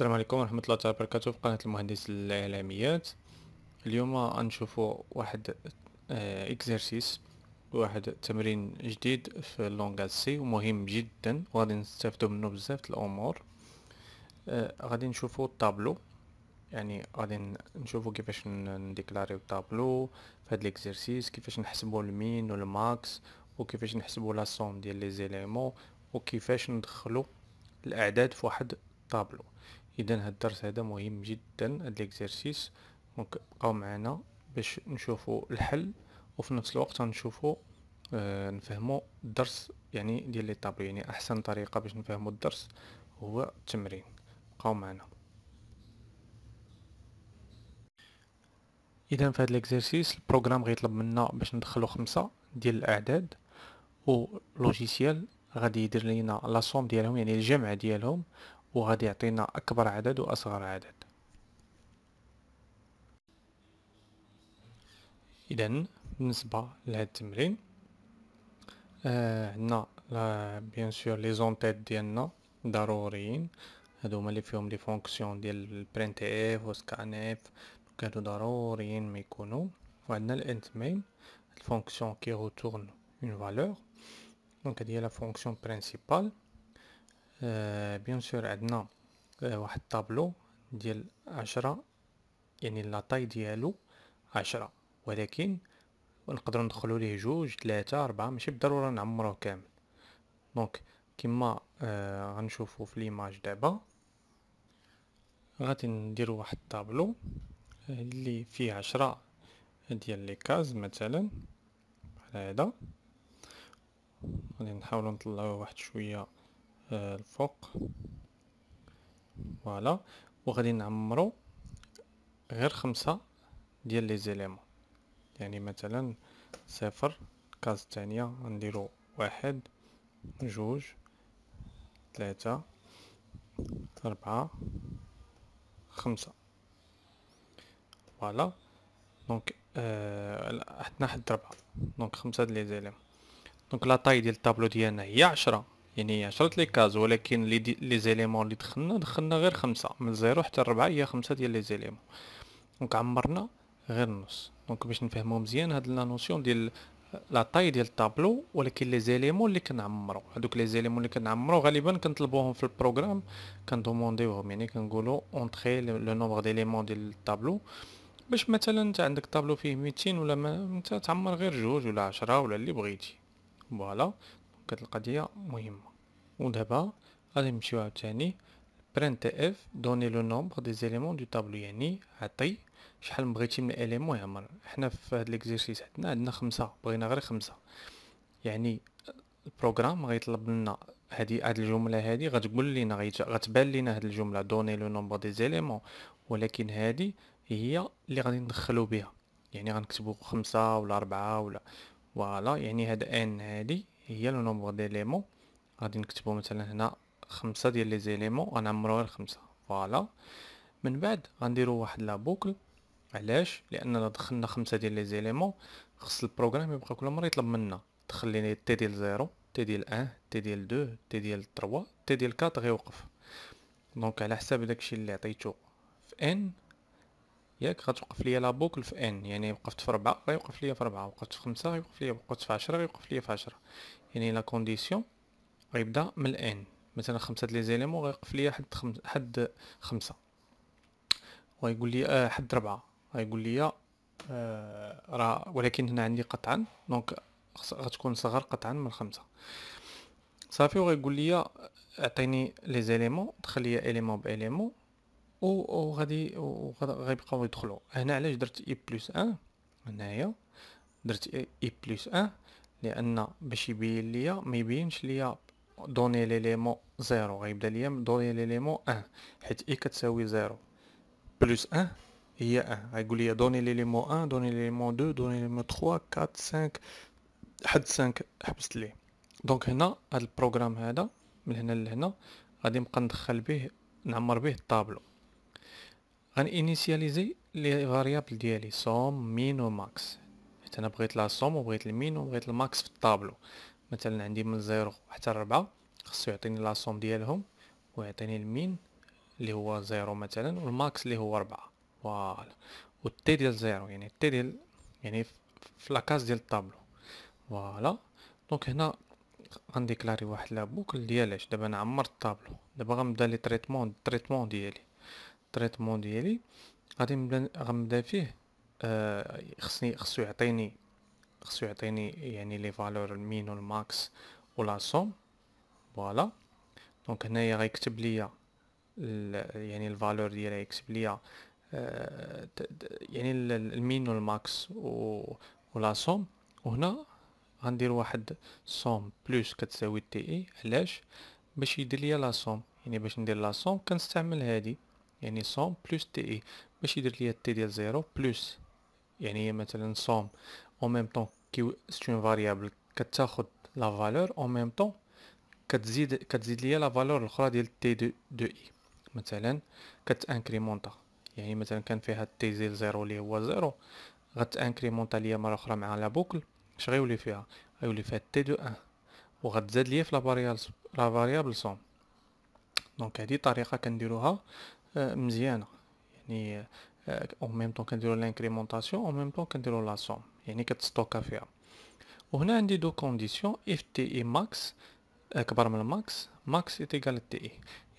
السلام عليكم ورحمة الله تعالى وبركاته في قناة المهندس الإعلاميات اليوم غنشوفوا واحد اكزرسيس آه، واحد تمرين جديد في لونغاز سي ومهم جدا وغادي نستافدو منه بزاف الأمور آه، غادي نشوفوا الطابلو يعني غادي نشوفوا كيفاش نديكلاريو الطابلو في هاد الاكزرسيس كيفاش نحسبوا المين والماكس وكيفاش نحسبوا لا سوم ديال لي زيليمون وكيفاش ندخلوا الاعداد في واحد طابلو اذا هاد الدرس هذا مهم جدا هاد ليكزارسيس دونك بقاو معنا باش نشوفوا الحل وفي نفس الوقت نشوفوا آه نفهموا الدرس يعني ديال لي طابلو يعني احسن طريقه باش نفهموا الدرس هو التمرين بقاو معنا اذا في هذا ليكزارسيس البروغرام غيطلب منا باش ندخلو خمسة ديال الاعداد و لوجيسيال غادي يدير لينا لا سوم ديالهم يعني الجمع ديالهم وغادي يعطينا أكبر عدد وأصغر عدد إذا بالنسبة لهذا التمرين آه، عندنا آه بيان سور لي زونتيد ديالنا ضروريين هادو هما اللي فيهم لي فونكسيون ديال برينت اف اف كادو ضروريين ما يكونوا وعندنا الانت مين الفونكسيون كي روتورن اون فالور دونك هادي هي لا فونكسيون برينسيبال آه، بيان سور عندنا آه، واحد الطابلو ديال عشرة يعني لا طاي ديالو عشرة ولكن نقدروا ندخلوا ليه جوج ثلاثة أربعة ماشي بالضرورة نعمروه كامل دونك كما آه، غنشوفوا في ليماج دابا غادي نديروا واحد الطابلو اللي فيه عشرة ديال لي كاز مثلا بحال هذا غادي نحاولوا نطلعوه واحد شويه الفوق فوالا وغادي نعمرو غير خمسة ديال لي زيليمون يعني مثلا صفر كاز الثانية غنديرو واحد جوج ثلاثة أربعة خمسة فوالا دونك آه حد ربعة دونك خمسة ديال لي زيليمون دونك لا طاي ديال الطابلو ديالنا هي عشرة يعني 10 لي كاز ولكن لي لي زيليمون اللي دخلنا دخلنا غير خمسة من زيرو حتى ربعة هي خمسة ديال لي زيليمون دونك عمرنا غير النص دونك باش نفهمو مزيان هاد لا نوسيون ديال لا طاي ديال الطابلو ولكن لي زيليمون اللي كنعمرو هادوك لي زيليمون اللي كنعمرو غالبا كنطلبوهم في البروغرام كندومونديوهم يعني كنقولو اونتري لو نومبر ديليمون ديال الطابلو باش مثلا انت عندك طابلو فيه 200 ولا ما انت تعمر غير جوج ولا عشرة ولا اللي بغيتي فوالا كانت القضيه مهمه ودابا غادي نمشيو عاوتاني برنت اف دوني لو نومبر دي زيليمون دو طابلو يعني عطي شحال بغيتي من اليمون يعمر حنا في هاد ليكزيرسيس عندنا عندنا خمسة بغينا غير خمسة يعني البروغرام غيطلب لنا هادي هاد الجمله هادي غتقول لنا غتبان لنا هاد الجمله دوني لو نومبر دي زيليمون ولكن هادي هي اللي غادي ندخلو بها يعني غنكتبو خمسة ولا أربعة ولا فوالا يعني هاد ان هادي هي لو نومبر ديليمون غادي نكتبو مثلا هنا خمسة ديال لي زيليمون غنعمروها لخمسة فوالا من بعد غنديرو واحد لا بوكل علاش الا دخلنا خمسة ديال لي زيليمون خص البروغرام يبقى كل مره يطلب منا تخلي لي تي ديال زيرو تي ديال ان تي ديال دو تي ديال تروا تي ديال كات غيوقف دونك على حساب داكشي اللي عطيتو في ان ياك غتوقف ليا لا بوكل في ان يعني وقفت في 4 غيوقف ليا في 4 وقفت في 5 غيوقف ليا وقفت في 10 غيوقف ليا في 10 يعني لا كونديسيون غيبدا من ان مثلا خمسه لي زيليمون غيوقف ليا حد خم... حد 5 ويقول لي آه حد 4 غيقول لي آه راه ولكن هنا عندي قطعا دونك غتكون صغر قطعا من 5 صافي وغيقول لي اعطيني لي زيليمون دخل لي اليمون باليمون وغادي غيبقاو يدخلوا هنا علاش درت اي بلس 1 هنايا درت اي بلس 1 لان باش يبين ليا ما يبينش ليا دوني ليليمون زيرو غيبدا ليا دوني ليليمون 1 حيت اي e كتساوي زيرو بلس 1 هي 1 غيقول ليا دوني ليليمون 1 دوني ليليمون 2 دوني ليليمون 3 4 5 حد 5 حبست ليه دونك هنا هاد البروغرام هذا من هنا لهنا غادي نبقى ندخل به نعمر به الطابلو غنينيسياليزي لي فاريابل ديالي سوم مين وماكس حيت انا بغيت لا سوم وبغيت المين وبغيت الماكس في الطابلو مثلا عندي من زيرو حتى ربعة خصو يعطيني لا سوم ديالهم ويعطيني المين اللي هو زيرو مثلا والماكس اللي هو ربعة فوالا والتي ديال زيرو يعني التي ديال يعني في لاكاز ديال الطابلو فوالا دونك هنا غنديكلاري واحد لابوكل ديال اش دابا انا عمرت الطابلو دابا غنبدا لي تريتمون تريتمون ديالي التريتمون ديالي غادي غنبدا فيه آه خصني خصو يعطيني خصو يعطيني يعني لي فالور المين والماكس ولا سوم فوالا دونك هنايا غيكتب ليا يعني الفالور ديالها يكتب ليا آه يعني المين والماكس ولا سوم وهنا غندير واحد سوم بلوس كتساوي تي اي e، علاش باش يدير ليا لا سوم يعني باش ندير لا سوم كنستعمل هادي يعني صوم بلس تي اي باش يدير ليا تي ديال زيرو بلس يعني هي مثلا صوم او ميم طون كي ستون فاريابل كتاخد لا فالور او ميم طون كتزيد كتزيد ليا لا فالور الاخرى ديال تي دو دو اي e. مثلا انكريمونتا يعني مثلا كان فيها تي زيرو زيرو اللي هو زيرو انكريمونتا ليا مره اخرى مع لا بوكل اش غيولي فيها غيولي فيها تي دو ان وغتزاد ليا في لا فاريابل لا فاريابل صوم دونك هذه طريقه كنديروها مزيانه يعني اون ميم طون كنديرو لانكريمونطاسيون اون ميم طون كنديرو لا سوم يعني كتستوكا فيها وهنا عندي دو كونديسيون اف تي اي ماكس اكبر من الماكس ماكس ايتيكال تي اي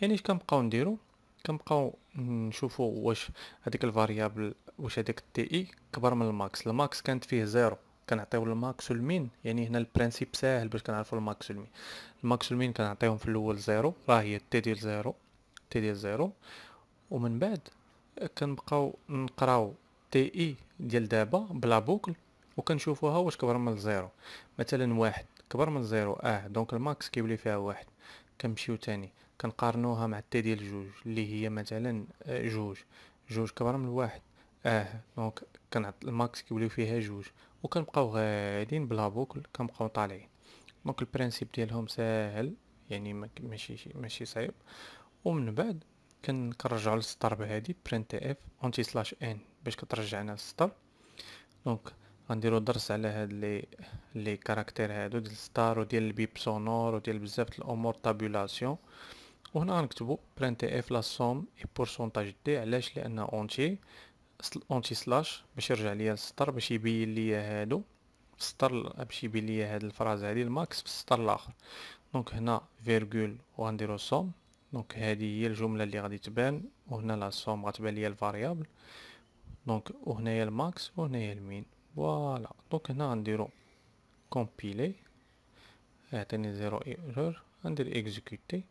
يعني اش كنبقاو نديرو كنبقاو نشوفو واش هذيك الفاريابل واش هذيك تي اي كبر من الماكس الماكس كانت فيه زيرو كنعطيو الماكس والمين يعني هنا البرانسيب ساهل باش كنعرفو الماكس والمين الماكس والمين كنعطيهم في الاول زيرو راه هي تي ديال زيرو تي ديال زيرو ومن بعد كنبقاو نقراو تي اي ديال دابا بلا بوكل وكنشوفوها واش كبر من الزيرو مثلا واحد كبر من الزيرو اه دونك الماكس كيولي فيها واحد كنمشيو تاني كنقارنوها مع تي ديال جوج اللي هي مثلا آه، جوج جوج كبر من الواحد اه دونك كنعط الماكس كيوليو فيها جوج وكنبقاو غاديين بلا بوكل كنبقاو طالعين دونك البرانسيب ديالهم ساهل يعني ماشي ماشي صعيب ومن بعد كنرجعو للسطر بهادي برينت اف اونتي سلاش ان باش كترجعنا للسطر دونك غنديرو درس على هاد لي لي كاركتير هادو ديال الستار وديال البيب سونور وديال بزاف د الامور تابولاسيون وهنا غنكتبو برينت اف لا سوم اي بورسونتاج دي علاش لان اونتي اونتي سلاش باش يرجع ليا للسطر باش يبين ليا هادو في السطر باش يبين ليا هاد الفراز هادي الماكس في السطر الاخر دونك هنا فيرغول وغنديرو سوم دونك هذه هي الجمله اللي غادي تبان وهنا لا سوم غتبان ليا الفاريابل دونك وهنايا الماكس وهنايا المين فوالا دونك هنا غنديرو كومبيلي يعطيني زيرو ايرور غندير اكزيكوتي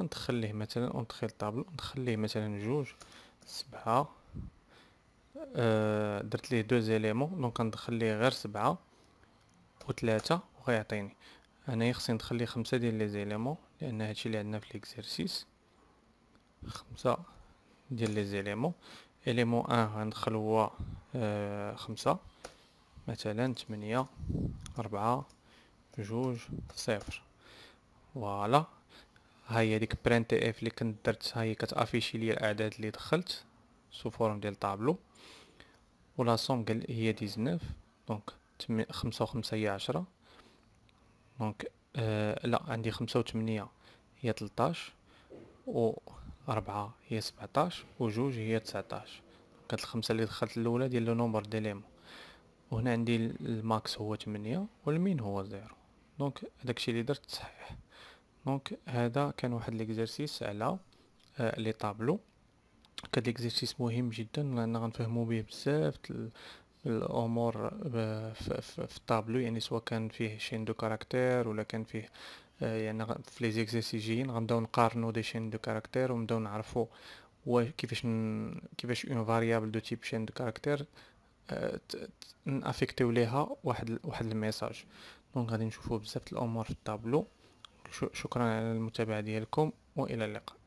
ندخل ليه مثلا اونتخي طابلو ندخل ليه مثلا جوج سبعة أه درت ليه دو زيليمون دونك غندخل ليه غير سبعة وثلاثة وغيعطيني انا خصني ندخل ليه خمسة ديال لي زيليمون لان هادشي اللي عندنا في ليكزيرسيس خمسة ديال لي زيليمون اليمون ان غندخل هو آه خمسة مثلا تمنية ربعة جوج صفر فوالا ها هي ديك برينت اف اللي كنت درت ها هي كتافيشي ليا الاعداد اللي دخلت سو فورم ديال طابلو ولا سوم قال هي 19 دونك خمسة و خمسة هي عشرة دونك آه لا عندي خمسة و 8 هي 13 و 4 هي 17 و 2 هي 19 كانت الخمسة اللي دخلت الأولى ديال لو نومبر ديليمون وهنا عندي الماكس هو 8 والمين هو 0 دونك هذاك الشيء اللي درت صحيح دونك هذا كان واحد ليكزيرسيس على آه لي طابلو كان ليكزيرسيس مهم جدا لان غنفهمو به بزاف الامور آه، في الطابلو يعني سواء كان فيه شين دو كاركتير ولا كان فيه آه، يعني في لي زيكزيرسيس جايين غنبداو نقارنو دي شين دو كاركتير ونبداو نعرفو كيفاش كيفاش اون فاريابل دو تيب شين دو كاركتير آه، نافيكتيو ليها واحد واحد الميساج دونك غادي نشوفو بزاف الامور في الطابلو شكرا على المتابعه ديالكم والى اللقاء